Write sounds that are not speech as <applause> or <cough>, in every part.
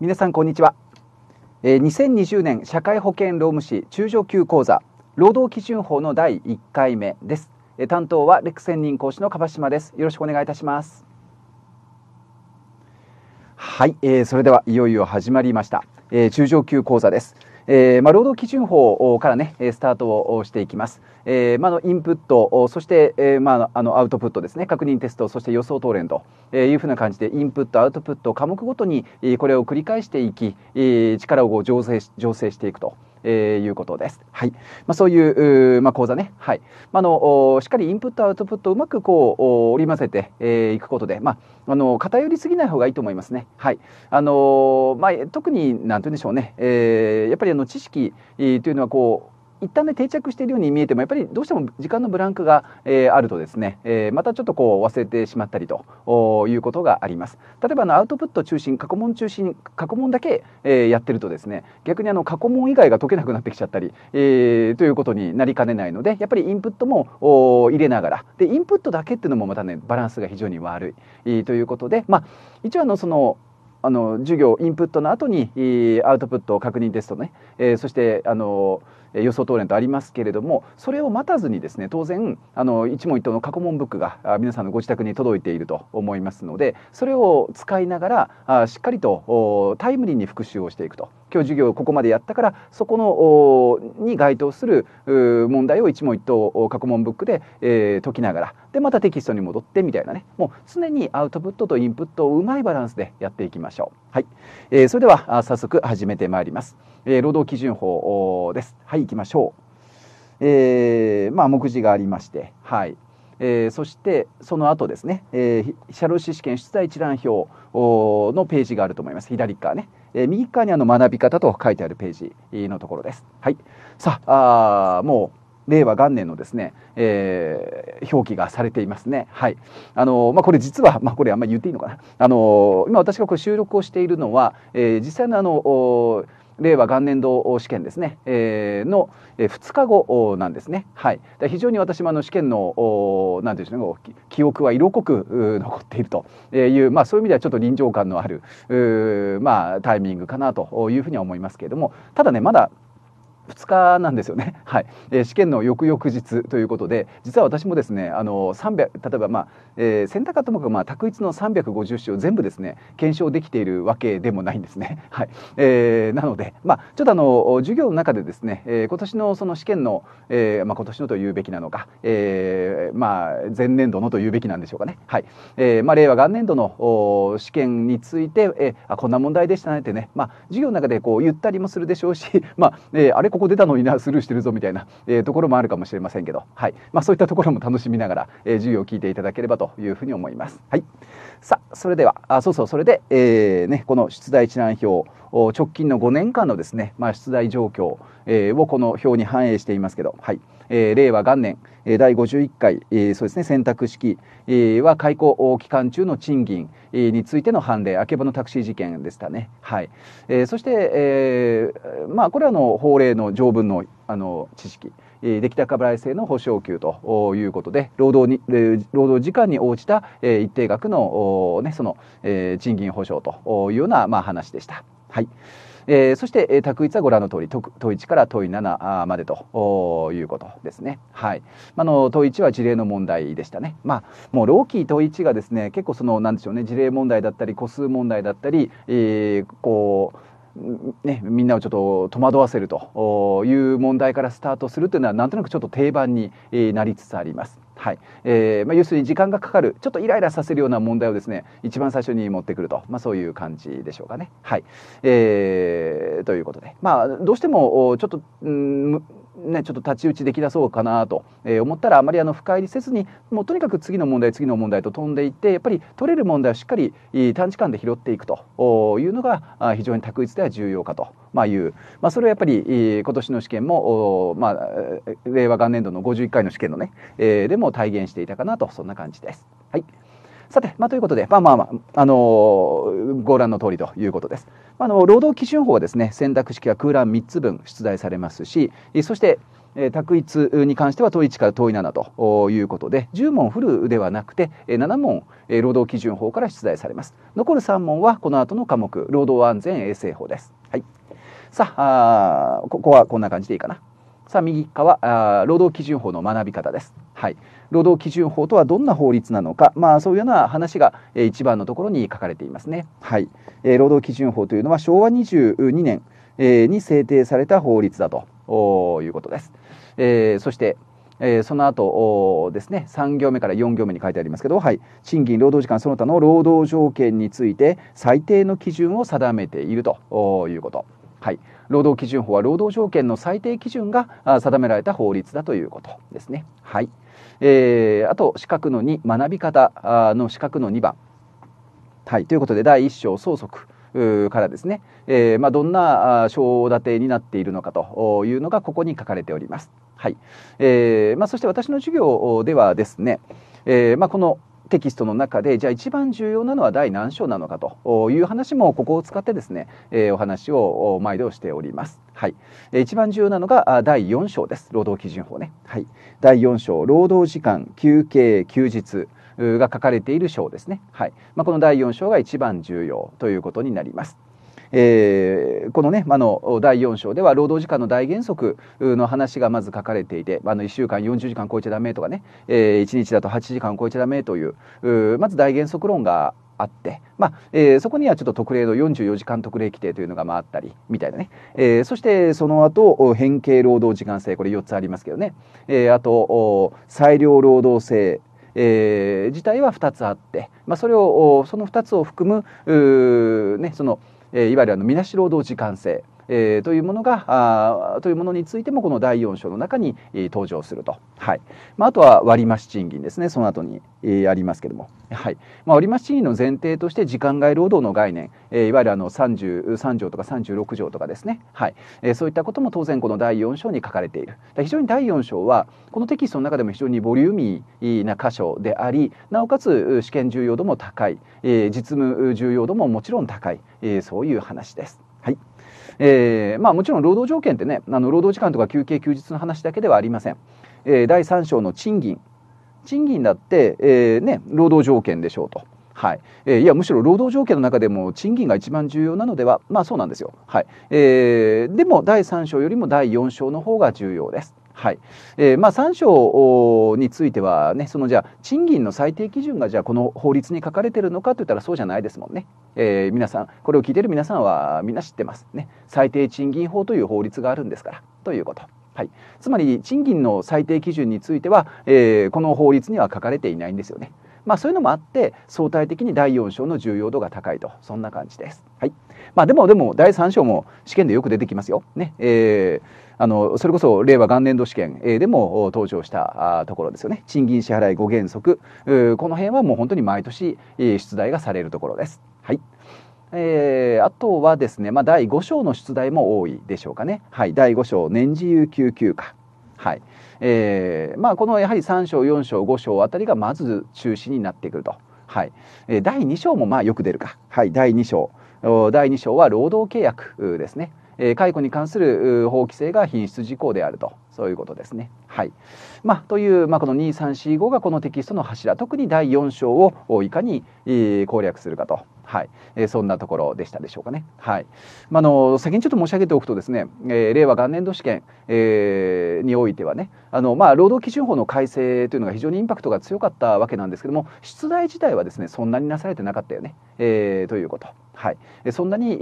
皆さんこんにちは、えー、2020年社会保険労務士中小級講座労働基準法の第1回目です、えー、担当はレク専任講師の樺島ですよろしくお願いいたしますはい、えー、それではいよいよ始まりました、えー、中上級講座ですえーまあ、労働基準法からねスタートをしていきます、えー、まあ、のインプットそして、えー、まあ、あのアウトプットですね確認テストそして予想答練というふうな感じでインプットアウトプット科目ごとにこれを繰り返していき力を醸成醸成していくと。えー、いうことです。はい。まあ、そういう、まあ、講座ね。はい。まあ、の、しっかりインプット、アウトプットをうまくこう、織り交ぜてい、えー、いくことで、まあ、あの、偏りすぎない方がいいと思いますね。はい。あのー、まあ、特に、なんて言うんでしょうね。えー、やっぱりあの、知識えというのはこう、一旦ね定着しているように見えてもやっぱりどうしても時間のブランクが、えー、あるとですね、えー、またちょっとこう忘れてしまったりということがあります例えばあのアウトプット中心過去問中心過去問だけ、えー、やってるとですね逆にあの過去問以外が解けなくなってきちゃったり、えー、ということになりかねないのでやっぱりインプットも入れながらでインプットだけっていうのもまたねバランスが非常に悪い、えということでまあ一応あのそのあの授業インプットの後にアウトプット確認テストね、えー、そしてあのー予想答練とありますけれどもそれを待たずにですね当然あの一問一答の過去問ブックが皆さんのご自宅に届いていると思いますのでそれを使いながらしっかりとタイムリーに復習をしていくと。今日授業ここまでやったからそこのに該当する問題を一問一答過去問ブックで、え解きながらでまたテキストに戻ってみたいなねもう常にアウトプットとインプットをうまいバランスでやっていきましょう。はい、えー、それでは早速始めてまいります。えー、労働基準法です。はい行きましょう。えー、まあ目次がありまして、はい。えー、そしてその後ですね、えー、社労士試験出題一覧表のページがあると思います左側ね、えー、右側にあの学び方と書いてあるページのところです。はい、さああもう令和元年のですね、えー、表記がされていますね。はい。あのまあ、これ実はまあ、これあんまり言っていいのかな。あの今私がこれ収録をしているのは、えー、実際のあの令和元年度試験ですね、えー、の2日後なんですね。はい、非常に私もあの試験の何て言うんでしょうね記憶は色濃く残っているという、まあ、そういう意味ではちょっと臨場感のある、まあ、タイミングかなというふうには思いますけれどもただねまだ2日なんですよね、<laughs> はいえー、試験の翌々日ということで実は私もですねあの3 0例えば、まあえー、センターかともかく、まあ、一の350種を全部ですね検証できているわけでもないんですね。<laughs> はいえー、なので、まあ、ちょっとあの授業の中でですね、えー、今年のその試験の、えーまあ、今年のというべきなのか、えーまあ、前年度のというべきなんでしょうかね、はいえーまあ、令和元年度の試験について、えー、あこんな問題でしたねってね、まあ、授業の中でこう言ったりもするでしょうし、<laughs> まあえー、あれここ出たのになスルーしてるぞみたいな、えー、ところもあるかもしれませんけど、はいまあ、そういったところも楽しみながら、えー、授業を聞いていただければというふうに思います。はい、さあそれではあそうそうそれで、えーね、この出題一覧表直近の5年間のですね、まあ、出題状況、えー、をこの表に反映していますけど、はいえー、令和元年、第51回、えー、そうですね、選択式、えー、は開校期間中の賃金、えー、についての判例、あけぼのタクシー事件でしたね。はい。えー、そして、えー、まあ、これはあの法令の条文のあの知識。出来高払い制の保証給ということで労働に労働時間に応じた一定額の,、ね、その賃金保証というような、まあ、話でした。はいえー、そして、えー、択一はご覧の通り問1から問7までということですね。はい、あの問1は事例の問題でしたね。まあ、もうローキー問1がですね結構そのなんでしょうね事例問題だったり個数問題だったり、えー、こうね、みんなをちょっと戸惑わせるという問題からスタートするというのはなんとなくちょっと定番になりつつあります。はいえーまあ、要するに時間がかかるちょっとイライラさせるような問題をですね一番最初に持ってくると、まあ、そういう感じでしょうかね。はいえー、ということで、まあ、どうしてもちょっと、うん、ね、ちょっと太刀打ちできだそうかなと、え思ったらあまりあの深入りせずにもうとにかく次の問題次の問題と飛んでいってやっぱり取れる問題をしっかり短時間で拾っていくというのが非常に択一では重要かと、まあ、いう、まあ、それはやっぱり今年の試験も、まあ、令和元年度の51回の試験のね、えでも体現していたかなとそんな感じです。はいさて、まあ、ということで、まあまあまあ、あのー、ご覧の通りということです。あの、労働基準法はですね、選択式は空欄3つ分出題されますし、そして、えー、択一に関しては問1から問7ということで10問フルではなくて7問労働基準法から出題されます残る3問はこの後の科目労働安全衛生法です、はい、さあここはこんな感じでいいかなさあ右側労働基準法の学び方です、はい、労働基準法とはどんな法律なのか、まあ、そういうような話が一番のところに書かれていますね。はい労働基準法というのは昭和22年に制定された法律だということです。そして、えー、その後ですね3行目から4行目に書いてありますけど、はい、賃金労働時間その他の労働条件について最低の基準を定めているということ、はい、労働基準法は労働条件の最低基準が定められた法律だということですね。はいえー、あと資格の2学び方の資格の2番、はい、ということで第1章相続からですね、えーまあ、どんな章立てになっているのかというのがここに書かれております。はいえーまあ、そして私の授業ではですね、えーまあ、この「テキストの中でじゃあ一番重要なのは第何章なのかという話もここを使ってですね、えー、お話を毎度しております。はい、一番重要なのが第4章です労働基準法ね、はい、第4章労働時間休憩休日が書かれている章ですね、はいまあ、この第4章が一番重要ということになります。えー、このね、あの第4章では労働時間の大原則の話がまず書かれていて、あの1週間40時間超えちゃダメとかね、えー、1日だと8時間超えちゃダメといううまず大原則論があって、まあえー、そこにはちょっと特例の44時間特例規定というのがああったりみたいなね、えー、そしてその後変形労働時間制これ4つありますけどね、えー、あと裁量労働制えー、自体は2つあって、まあ、それをその2つを含む、ね、そのえー、いわゆるあのみなし労働時間制えー、というものがあというものについてもこの第4章の中に、えー、登場すると、はいまあ、あとは割増賃金ですねその後に、えー、ありますけども、はいまあ、割増賃金の前提として時間外労働の概念、えー、いわゆるあの 33, 3条とか36条とかですね、はいえー、そういったことも当然この第4章に書かれている非常に第4章はこのテキストの中でも非常にボリューミーな箇所でありなおかつ試験重要度も高い、えー、実務重要度ももちろん高い、えー、そういう話です。えー、まあ、もちろん労働条件ってねあの労働時間とか休憩休日の話だけではありません、えー、第3章の賃金賃金だって、えー、ね、労働条件でしょうと。はいえー、いやむしろ労働条件の中でも賃金が一番重要なのではまあそうなんですよ、はいえー、でも第3章よりも第4章の方が重要ですはいえーまあ、3章については、ね、そのじゃあ賃金の最低基準がじゃあこの法律に書かれてるのかといったらそうじゃないですもんね、えー、皆さんこれを聞いてる皆さんはみんな知ってますね最低賃金法という法律があるんですからということ。はい、つまり賃金の最低基準については、えー、この法律には書かれていないんですよね。まあ、そういうのもあって相対的に第4章の重要度が高いとそんな感じです。はいまあ、でもでも第3章も試験でよく出てきますよ。ねえー、あのそれこそ令和元年度試験、えでも登場したところですよね賃金支払い5原則、えー、この辺はもう本当に毎年、え出題がされるところです。はいえー、あとはですね、まあ、第5章の出題も多いでしょうかね。はい、第5章年次有給休暇はいえーまあ、このやはり3章4章5章あたりがまず中心になってくると、はいえ第2章もまあよく出るか、はい、第2章第2章は労働契約ですね、え解雇に関する法規制が品質事項であるとそういうことですね。はいまあ、という、まあ、この2345がこのテキストの柱特に第4章をいかに、攻略するかとはい、えー、そんなところでしたでしょうかね。はいまあの、先にちょっと申し上げておくとですね、えー、令和元年度試験、えー、においてはねあの、まあ、労働基準法の改正というのが非常にインパクトが強かったわけなんですけども出題自体はですねそんなになされてなかったよね、えー、ということ。はい、そんなに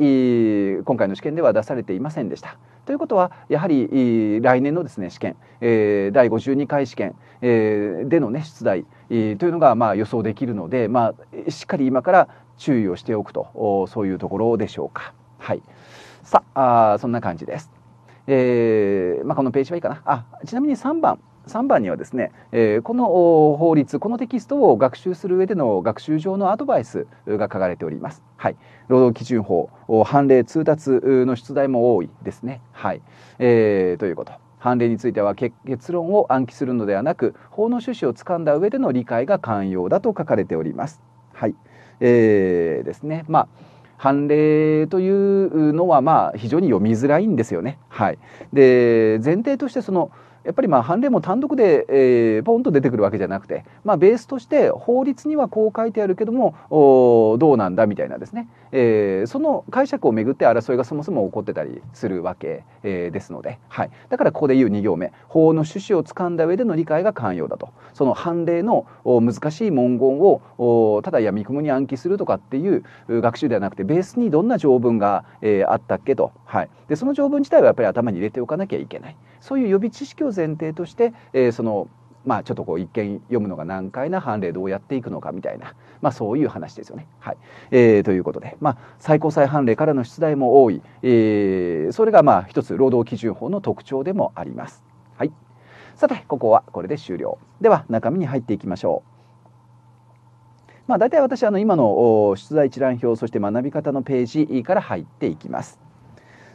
今回の試験では出されていませんでした。ということはやはり来年のですね試験、え第52回試験、えでのね出題、えというのがまあ予想できるので、まあ、しっかり今から注意をしておくとそういうところでしょうか。はい、さあそんな感じです。えーまあ、このページはいいかなあちなみに3番3番にはですね、えー、この法律このテキストを学習する上での学習上のアドバイスが書かれております、はい、労働基準法判例通達の出題も多いですね、はいえー、ということ判例については結論を暗記するのではなく法の趣旨をつかんだ上での理解が肝要だと書かれております。はいえー、ですね、まあ判例というのはまあ非常に読みづらいんですよね。はい、で前提としてそのやっぱりまあ判例も単独で、えー、ポンと出てくるわけじゃなくて、まあ、ベースとして法律にはこう書いてあるけどもどうなんだみたいなですね、えー、その解釈をめぐって争いがそもそも起こってたりするわけ、えー、ですので、はい、だからここで言う2行目法の趣旨をつかんだ上での理解が寛容だとその判例の難しい文言をただやみくもに暗記するとかっていう学習ではなくてベースにどんな条文が、えー、あったっけと、はい、でその条文自体はやっぱり頭に入れておかなきゃいけないそういう予備知識を前提として、えー、そのまあちょっとこう一見読むのが難解な判例どうやっていくのかみたいな、まあ、そういう話ですよね。はいえー、ということで、まあ、最高裁判例からの出題も多い、えー、それがまあ一つ労働基準法の特徴でもあります。はい、さてここはこれで終了。では中身に入っていきましょう。まあ、大体私あの今の出題一覧表そして学び方のページから入っていきます。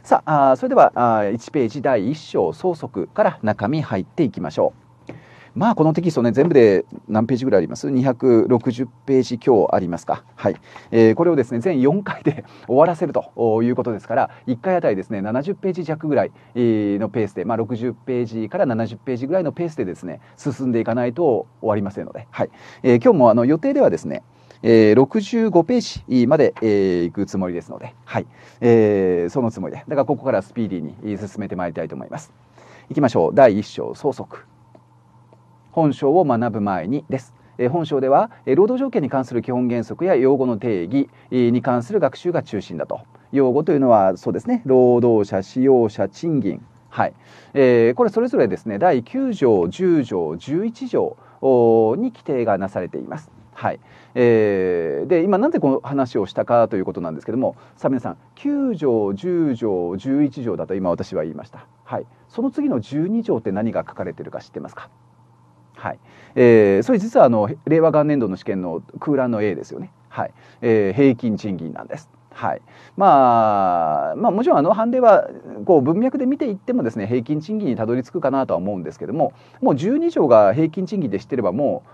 さあそれでは1ページ第1章総則から中身入っていきましょう。まあこのテキストね全部で何ページぐらいあります ?260 ページ強ありますか。はい、えー、これをですね全4回で <laughs> 終わらせるということですから1回あたりですね70ページ弱ぐらいのペースで、まあ、60ページから70ページぐらいのペースでですね進んでいかないと終わりませんので、はいえー、今日もあの予定ではですねえー、65ページまで、えー、行くつもりですので、はい、えー、そのつもりで、だからここからスピーディーに進めてまいりたいと思います。いきましょう。第1章、創則。本章を学ぶ前にです。本章では労働条件に関する基本原則や用語の定義に関する学習が中心だと用語というのはそうですね労働者使用者賃金はい、えー、これそれぞれですね第9条10条11条に規定がなされています。はいえー、で今なんでこの話をしたかということなんですけどもさあ皆さん9条10条11条だと今私は言いました、はい、その次の12条って何が書かれてるか知ってますかはいえー、それ実はあの令和元年度の試験の空欄の A ですよね、はいえー、平均賃金なんです。はいまあ、まあ、もちろんあの判例はこう文脈で見ていってもですね平均賃金にたどり着くかなとは思うんですけどももう12条が平均賃金で知ってればも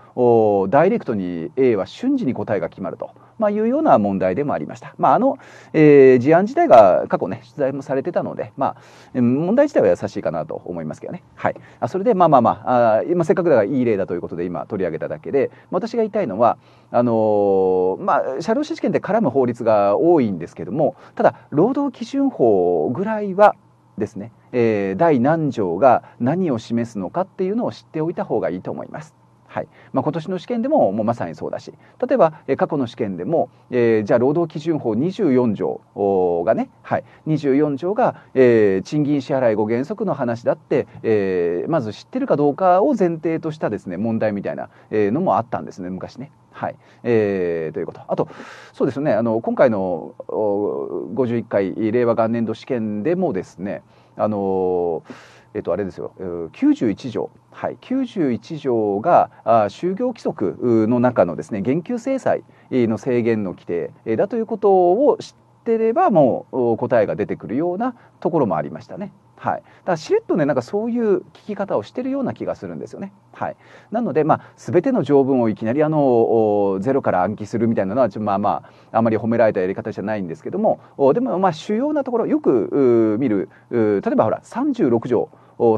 うダイレクトに A は瞬時に答えが決まると。まあ、いうような問題でもありました。まあ、あの、えー、事案自体が過去ね、取材もされてたので、まあ、問題自体は優しいかなと思いますけどね。はい。あそれで、まあまあまあ、あ今せっかくだからいい例だということで今取り上げただけで、私が言いたいのは、あのー、まあ、車両試試験で絡む法律が多いんですけども、ただ、労働基準法ぐらいはですね、えー、第何条が何を示すのかっていうのを知っておいた方がいいと思います。はいまあ、今年の試験でももうまさにそうだし例えば、過去の試験でも、えー、じゃあ労働基準法24条がね、はい、24条が、えー、賃金支払い5原則の話だって、えー、まず知ってるかどうかを前提としたですね問題みたいなのもあったんですね昔ね。はい、えー、ということあとそうですねあの今回の51回令和元年度試験でもですねあのーえっと、あれですよ91条、はい、91条が就業規則の中のですね減給制裁の制限の規定だということを知ってればもう答えが出てくるようなところもありましたね。はい、だからしれっとねなんかそういう聞き方をしてるような気がするんですよね。はい、なので、まあ、全ての条文をいきなりあのゼロから暗記するみたいなのはまあまああまり褒められたやり方じゃないんですけどもでもまあ主要なところよく見る例えばほら36条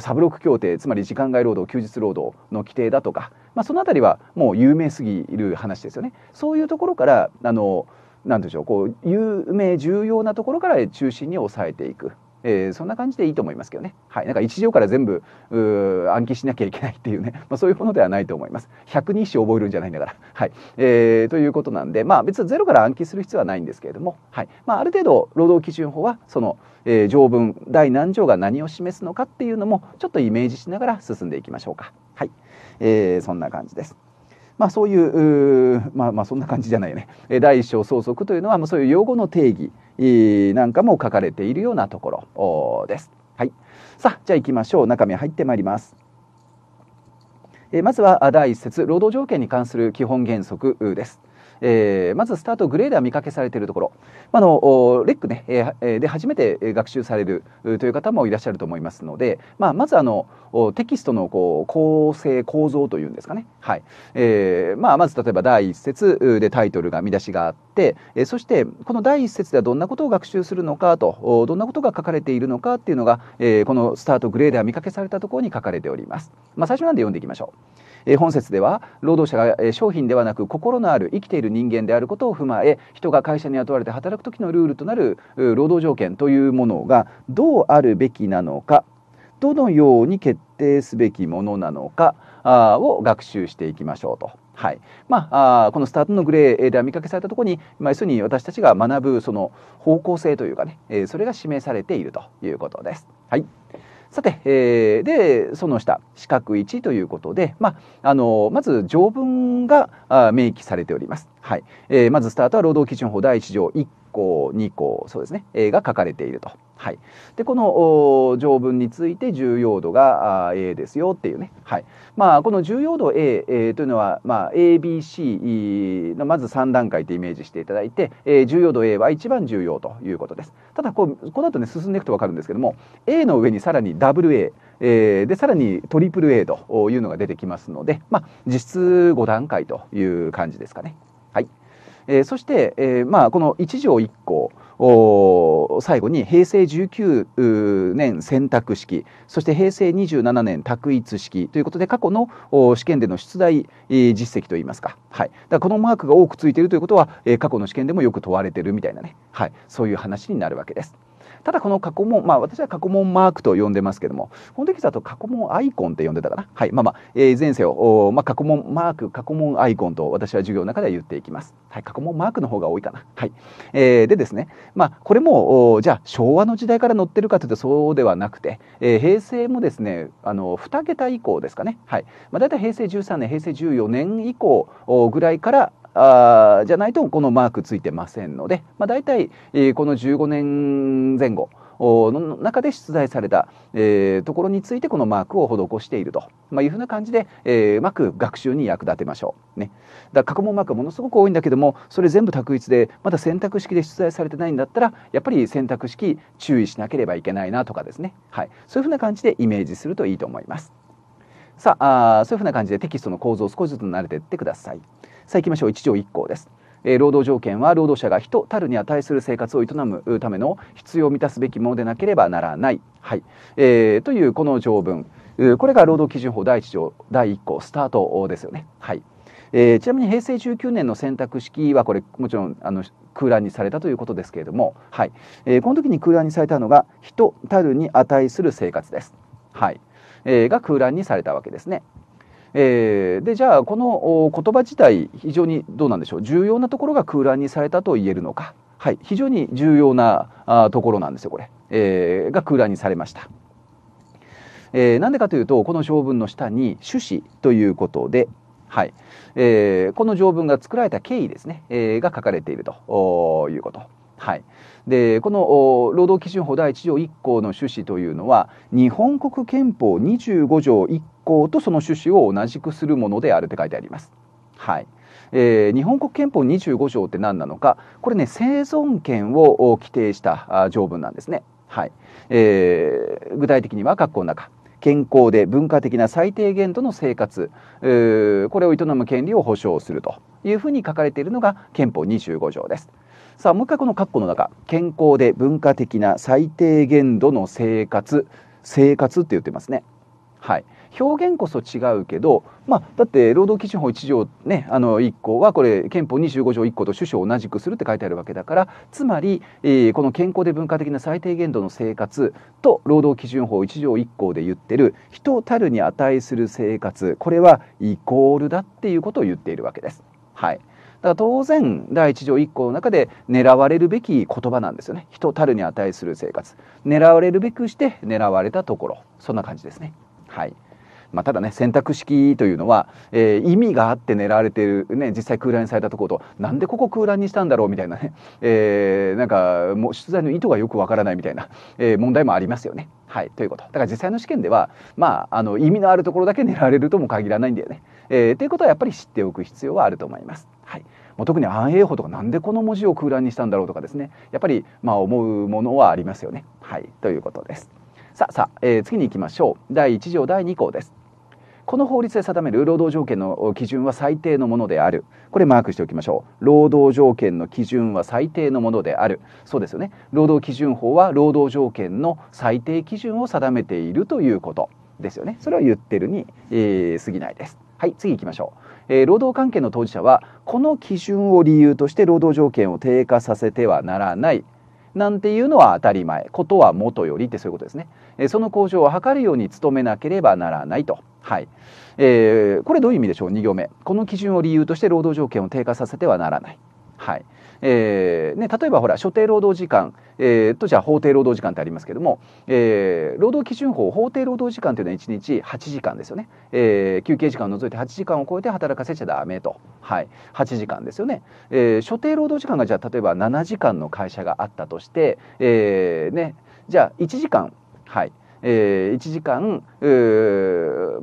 サブロック協定つまり時間外労働休日労働の規定だとか、まあ、その辺りはもう有名すぎる話ですよね。そういうところからあのなんでしょうこう有名重要なところから中心に抑えていくえー、そんな感じでいいと思いますけどね、はい、なんか一条から全部暗記しなきゃいけないっていうね、<laughs> まあ、そういうものではないと思います100人覚えるんじゃないんだから、はいえー、ということなんで、まあ、別にゼロから暗記する必要はないんですけれども、はいまあ、ある程度労働基準法はその、えー、条文第何条が何を示すのかっていうのもちょっとイメージしながら進んでいきましょうか。はい、えー、そんな感じです。まあ、そういう、まあ、まあそんな感じじゃないね第一章相続というのはそういう用語の定義なんかも書かれているようなところです。はい、さあじゃあいきましょう中身入ってまいります。まずは第一節労働条件に関する基本原則です。えー、まずスタートグレーでー見かけされているところ、まあの、レックね、えー、で初めて学習されるという方もいらっしゃると思いますので、まあ、まずあのテキストのこう構成構造というんですかね、はいえーまあ、まず例えば第1節でタイトルが見出しがあって、えそしてこの第1節ではどんなことを学習するのかとどんなことが書かれているのかっていうのが、えこのスタートグレーでー見かけされたところに書かれております。まあ、最初なんで読んでいきましょう。本節では労働者が、商品ではなく心のある生きている人間であることを踏まえ人が会社に雇われて働く時のルールとなる労働条件というものがどうあるべきなのかどのように決定すべきものなのかを学習していきましょうと。はいまあ、あこのスタートのグレーでは見かけされたところに、まあ、要するに私たちが学ぶその方向性というかね、えー、それが示されているということです。はいさて、えー、でその下四角1ということで、まあ、あのまず条文があ明記されております。はいえー、まずスタートは労働基準法第1条1項2項そうですね、えー、が書かれていると。はい、でこの条文について重要度が A ですよっていうね、はいまあ、この重要度 A、えー、というのは、まあ、ABC のまず3段階とイメージしていただいて、えー、重要度 A は一番重要ということですただこうこの後ね進んでいくと分かるんですけども A の上にさらに WA えー、でさらにトリプル A というのが出てきますので、まあ、実質5段階という感じですかね。えー、そして、えー、まあ、この一条一項最後に平成19年選択式そして平成27年択一式ということで過去の試験での出題実績といいますか,、はい、だこのマークが多くついているということは過去の試験でもよく問われているみたいなね、はい、そういう話になるわけです。ただこの過去問、まあ私は過去問マークと呼んでますけども、この時だと過去問アイコンって呼んでたかな。はい。まあまあ、えー、前世を、まあ、過去問マーク、過去問アイコンと私は授業の中では言っていきます。はい。過去問マークの方が多いかな。はい。えー、でですね、まあ、これも、じゃあ昭和の時代から載ってるかというとそうではなくて、えー、平成もですね、あの、2桁以降ですかね。はい。まあ、大体平成13年、平成14年以降ぐらいから、あじゃないとこのマークついてませんので、まあ、大体、えー、この15年前後の中で出題された、えー、ところについてこのマークを施していると、まあ、いうふうな感じで、えー、うまく学習に役立てましょう。ね、だ過去問マークはものすごく多いんだけどもそれ全部択一でまだ選択式で出題されてないんだったらやっぱり選択式注意しなければいけないなとかですね、はい、そういうふうな感じでイメージするといいと思います。さあそういうふうな感じでテキストの構造を少しずつ慣れていってください。さあ行きましょう一条一項です。え労働条件は労働者が人たるに値する生活を営むための必要を満たすべきものでなければならない、はいえー、というこの条文これが労働基準法第1条第1項スタートですよね。はいえー、ちなみに平成19年の選択式はこれもちろんあの空欄にされたということですけれども、はいえー、この時に空欄にされたのが人たるに値する生活です、はいえー、が空欄にされたわけですね。えー、でじゃあこの言葉自体非常にどうなんでしょう重要なところが空欄にされたと言えるのか、はい、非常に重要なあところなんですよこれ、えー、が空欄にされました。えー、なんでかというとこの条文の下に趣旨ということで、はいえー、この条文が作られた経緯ですね、えー、が書かれているということ。はい、でこの労働基準法第1条1項の趣旨というのは日本国憲法25条1行とその趣旨を同じくするものであるって書いてあります。はいえー、日本国憲法25条って何なのかこれね生存権を規定した条文なんですね。はいえー、具体的には括弧の中健康で文化的な最低限度の生活、えー、これを営む権利を保障するというふうに書かれているのが憲法25条です。さあもう一回この括弧の中健康で文化的な最低限度の生活生活って言ってますね。はい表現こそ違うけど、まあ、だって労働基準法1条、ね、あの1項はこれ憲法25条1項と趣旨を同じくするって書いてあるわけだからつまり、えー、この健康で文化的な最低限度の生活と労働基準法1条1項で言ってる人たるに値する生活これはイコールだっていうことを言っているわけです。はい、だから当然第1条1項の中で狙われるべき言葉なんですよね人たるに値する生活狙われるべくして狙われたところそんな感じですねはいまあ、ただね選択式というのは、えー、意味があって狙われている、ね、実際空欄にされたところとなんでここ空欄にしたんだろうみたいなね、えー、なんかもう出題の意図がよくわからないみたいな、えー、問題もありますよね。はいということだから実際の試験では、まあ、あの意味のあるところだけ狙われるとも限らないんだよね。えー、ということはやっぱり知っておく必要はあると思います。はいもう特に安永法とかなんでこの文字を空欄にしたんだろうとかですねやっぱりまあ思うものはありますよね。はいということです。さあさあ、えー、次に行きましょう。第1条第2項です。この法律で定める労働条件の基準は最低のものであるこれマークしておきましょう労働条件の基準は最低のものであるそうですよね労働基準法は労働条件の最低基準を定めているということですよねそれを言ってるに、えー、過ぎないですはい次行きましょう、えー、労働関係の当事者はこの基準を理由として労働条件を低下させてはならないなんていうのは当たり前ことはもとよりってそういうことですね、えその向上を図るように努めなければならないと。はいえー、これどういう意味でしょう2行目この基準を理由として労働条件を低下させてはならないはいえーね、例えばほら所定労働時間、えー、とじゃあ法定労働時間ってありますけども、えー、労働基準法法定労働時間というのは1日8時間ですよね、えー、休憩時間を除いて8時間を超えて働かせちゃダメと、はい、8時間ですよね、えー、所定労働時間がじゃあ例えば7時間の会社があったとして、えーね、じゃあ1時間はい、えー、1時間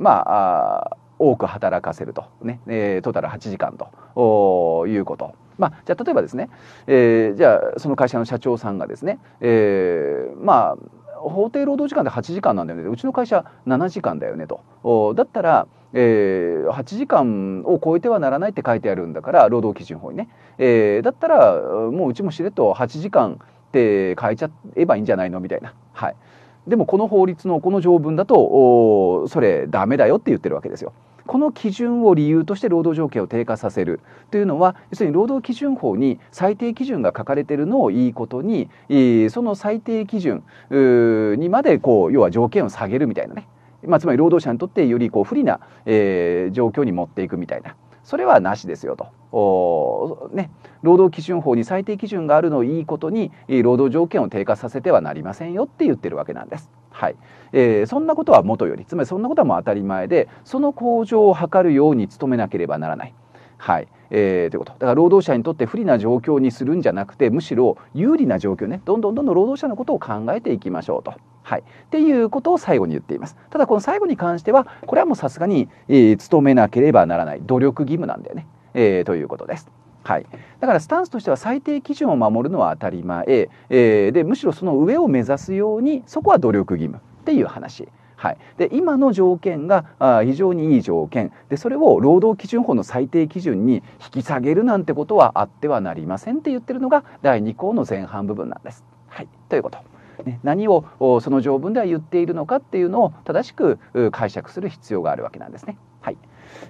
まああ多く働かせるとね、えー、トータル8時間ということ。まあ、じゃあ例えばですね、えー、じゃあその会社の社長さんがですね、えー、まあ法定労働時間で8時間なんだよねうちの会社7時間だよねとだったら、えー、8時間を超えてはならないって書いてあるんだから労働基準法にね、えー、だったらもううちもしれっと8時間って変えちゃえばいいんじゃないのみたいな、はいでもこの法律のこの条文だとそれダメだよって言ってるわけですよ。この基準を理由として労働条件を低下させるというのは要するに労働基準法に最低基準が書かれているのをいいことにその最低基準にまでこう要は条件を下げるみたいなね、まあ、つまり労働者にとってよりこう不利な、えー、状況に持っていくみたいな。それはなしですよと。おね、労働基準法に最低基準があるのをいいことに労働条件を低下させてはなりませんよって言ってるわけなんです。はいえー、そんなことはもとよりつまりそんなことはもう当たり前でその向上を図るように努めなければならない。はいえー、ということだから労働者にとって不利な状況にするんじゃなくてむしろ有利な状況ねどんどんどんどん労働者のことを考えていきましょうと。はい、っていうことを最後に言っていますただこの最後に関してはこれはもうさすがに、えー、めなければならない努力義務なんだよね、えー、ということです。はい、だからスタンスとしては最低基準を守るのは当たり前、えー、でむしろその上を目指すようにそこは努力義務っていう話。はい、で今の条件があ非常にいい条件でそれを労働基準法の最低基準に引き下げるなんてことはあってはなりませんって言ってるのが第2項の前半部分なんです。はい、ということ。ね、何をその条文では言っているのかっていうのを正しく解釈する必要があるわけなんですね。はい、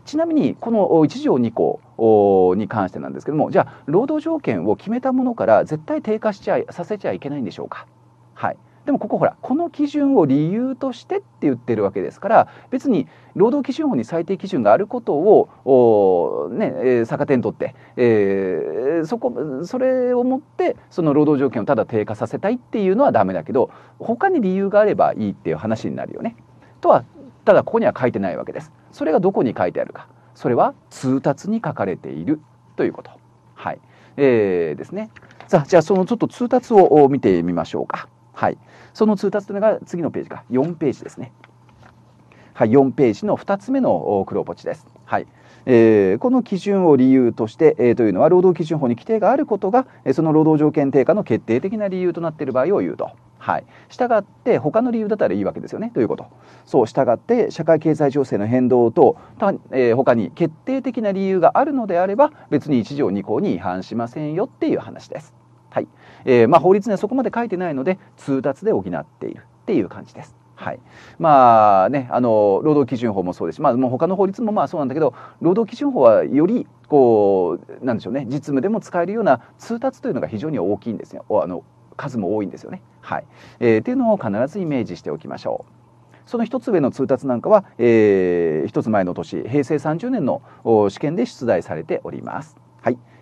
ちなみにこの1条2項に関してなんですけどもじゃあ労働条件を決めたものから絶対低下しちゃさせちゃいけないんでしょうか、はい、でもここほらこの基準を理由としてって言ってるわけですから別に労働基準法に最低基準があることをね、逆手にとって、えー、そこそれをもってその労働条件をただ低下させたいっていうのはダメだけど他に理由があればいいっていう話になるよね。とはただここには書いてないわけです。それがどこに書いてあるかそれは通達に書かれているということ。はい、えー、ですね。さあじゃあそのちょっと通達を見てみましょうか。はい、その通達というのが次のページか4ページですね、はい、4ページの2つ目の黒ポチです。はいえー、この基準を理由として、えー、というのは労働基準法に規定があることが、えその労働条件低下の決定的な理由となっている場合を言うと。はい、したがって他の理由だったらいいわけですよねということそうしたがって社会経済情勢の変動と他,、えー、他に決定的な理由があるのであれば別に1条2項に違反しませんよっていう話です。えー、まあ、法律にはそこまで書いてないので通達で補っているっていう感じです。はい、まあねあの労働基準法もそうですし、まあ、もう他の法律もまあそうなんだけど労働基準法はよりこうなんでしょうね実務でも使えるような通達というのが非常に大きいんですよあの数も多いんですよね。はいえー、っていうのを必ずイメージしておきましょう。その一つ上の通達なんかは、えー、一つ前の年平成30年の試験で出題されております。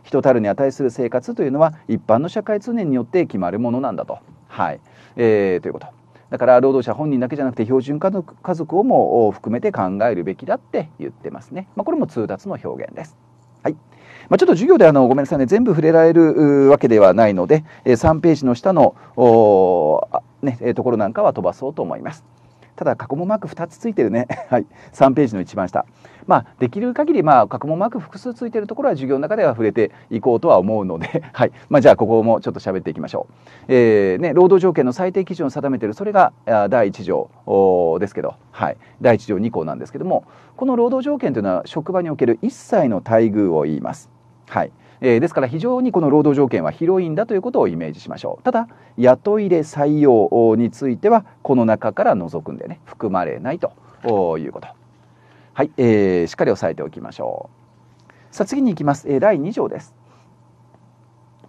人たるに値する生活というのは一般の社会通念によって決まるものなんだと。はい、えー、ということ。だから労働者本人だけじゃなくて標準家族家族をも含めて考えるべきだって言ってますね。まあ、これも通達の表現です。はい。まあ、ちょっと授業であのごめんなさいね全部触れられるわけではないので、3ページの下のねところなんかは飛ばそうと思います。ただ過去もマーク2つついてるね。<laughs> はい。3ページの一番下。まあ、できる限り、まあ、過去問マーク複数ついてるところは授業の中では触れていこうとは思うので、<laughs> はいまあ、じゃあここもちょっと喋っていきましょう。えーね、労働条件の最低基準を定めているそれが第1条ですけど、はい、第1条2項なんですけどもこの労働条件というのは職場における一切の待遇を言います。はいえー、ですから非常にこの労働条件は広いんだということをイメージしましょうただ雇い入れ採用についてはこの中から除くんでね含まれないということはい、えー、しっかり押さえておきましょう。さあ次に行きます、えー、第2条です。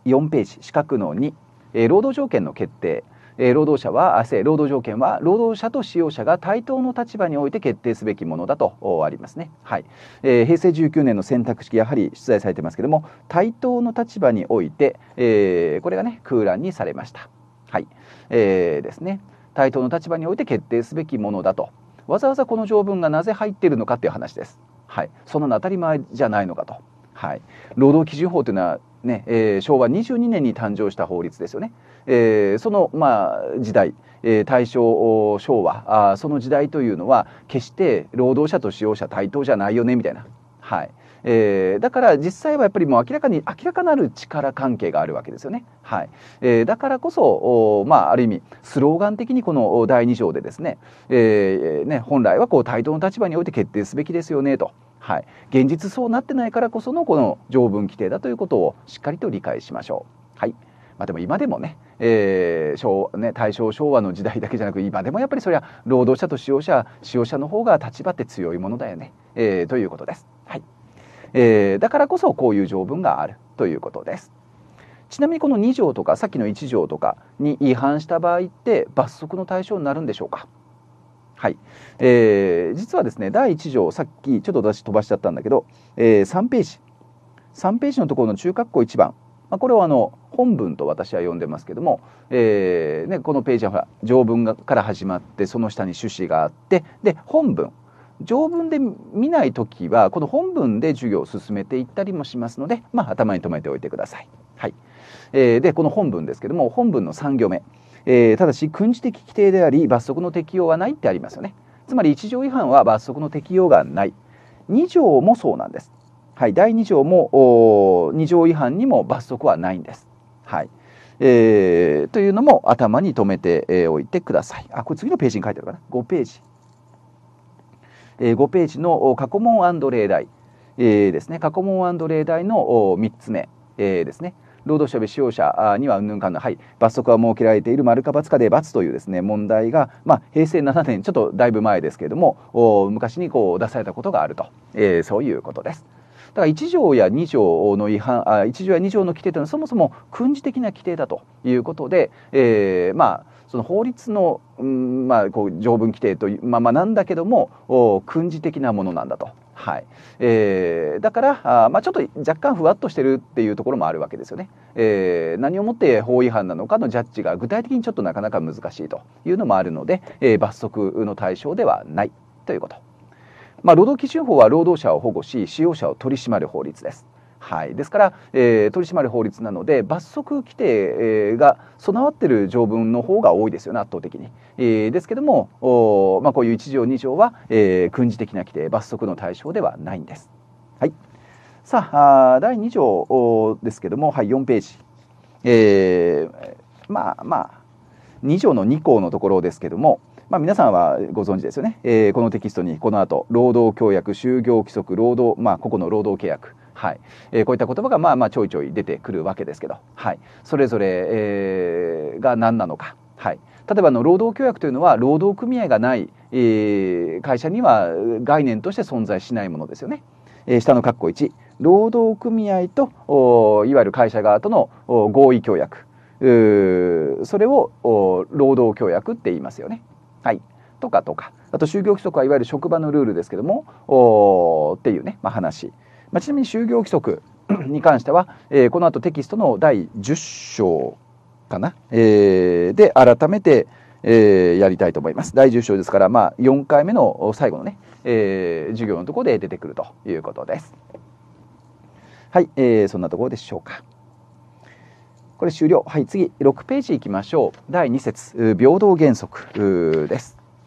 4ページ四角の2、えー、労働条件の決定。えー、労働者は労働条件は労働者と使用者が対等の立場において決定すべきものだとありますね、はいえー、平成19年の選択式やはり出題されてますけども対等の立場において、えー、これがね空欄にされましたはい、えー、ですね対等の立場において決定すべきものだとわざわざこの条文がなぜ入っているのかっていう話です。はい、そんなの当たり前じゃないのかと。はい、労働基準法というのはね、えー、昭和22年に誕生した法律ですよね。えー、その、まあ、時代、えー、大正昭和あその時代というのは決して労働者と使用者対等じゃないよねみたいな、はい、えー、だから実際はやっぱりもう明らかに明らかなる力関係があるわけですよね。はいえー、だからこそまあ、ある意味スローガン的にこの第2章でですね,、えー、ね本来はこう対等の立場において決定すべきですよねと。はい、現実そうなってないからこそのこの条文規定だということをしっかりと理解しましょう。はいまあ、でも今でもね,、えー、昭ね大正昭和の時代だけじゃなく今でもやっぱりそれは労働者と使用者使用者の方が立場って強いものだよね、えー、ということです。えー、だからこそこういう条文があるということです。ちなみにこの2条とかさっきの1条とかに違反した場合って罰則の対象になるんでしょうかはい、えー、実はですね第1条さっきちょっと私飛ばしちゃったんだけど、えー、3ページ3ページのところの中括弧1番、まあ、これをあの本文と私は読んでますけども、えーね、このページはほら条文がから始まってその下に趣旨があってで本文条文で見ない時はこの本文で授業を進めていったりもしますので、まあ、頭に留めておいてください。はいえー、でこの本文ですけども本文の3行目、えー、ただし訓示的規定であり罰則の適用はないってありますよね。つまり1条違反は罰則の適用がない。2条もそうなんです。はい、第2条も2条違反にも罰則はないんです。はいえー、というのも頭に留めておいてください。あこれ次のページに書いてあるかな5ページ。え5ページの過去問例題、えですね過去問例題の3つ目、えですね労働者べ使用者にはうんぬんかんぬん、はい、罰則は設けられている丸か×かで罰というですね問題が、まあ、平成7年ちょっとだいぶ前ですけれども昔にこう出されたことがあると、えー、そういうことです。だから1条や2条の違反あ1条や2条の規定というのはそもそも軍事的な規定だということで、えー、まあその法律の、うんまあ、こう条文規定という、まあ、まあなんだけども軍事的なものなんだと。はいえー、だからあ、まあ、ちょっと若干ふわっとしてるっていうところもあるわけですよね。えー、何をもって法違反なのかのジャッジが具体的にちょっとなかなか難しいというのもあるので、えー、罰則の対象ではないということ。まあ、労働基準法は労働者を保護し使用者を取り締まる法律です。はい、ですから、えー、取り締まる法律なので罰則規定、えー、が備わっている条文の方が多いですよね圧倒的に、えー、ですけどもお、まあ、こういう1条2条は、えー、軍事的な規定罰則の対象ではないんです、はい、さあ第2条ですけども、はい、4ページ、えー、まあまあ2条の2項のところですけどもまあ、皆さんはご存知ですよね、えー、このテキストにこの後労働協約就業規則労働、まあ、個々の労働契約はいえー、こういった言葉がまあまあちょいちょい出てくるわけですけど、はい、それぞれ、えー、が何なのか、はい、例えばの労働協約というのは労働組合がない、えー、会社には概念として存在しないものですよね。えー、下の括弧1労働組合といわゆる会社側との合意協約それを労働協約って言いますよね。はい、とかとかあと就業規則はいわゆる職場のルールですけどもおっていうね、まあ、話、まあ、ちなみに就業規則 <coughs> に関しては、えー、この後テキストの第10章かな、えー、で改めて、えー、やりたいと思います第10章ですから、まあ、4回目の最後のね、えー、授業のところで出てくるということですはい、えー、そんなところでしょうかこれ終了。はい、次、6ページ行きましょう。第2節、平等原則です。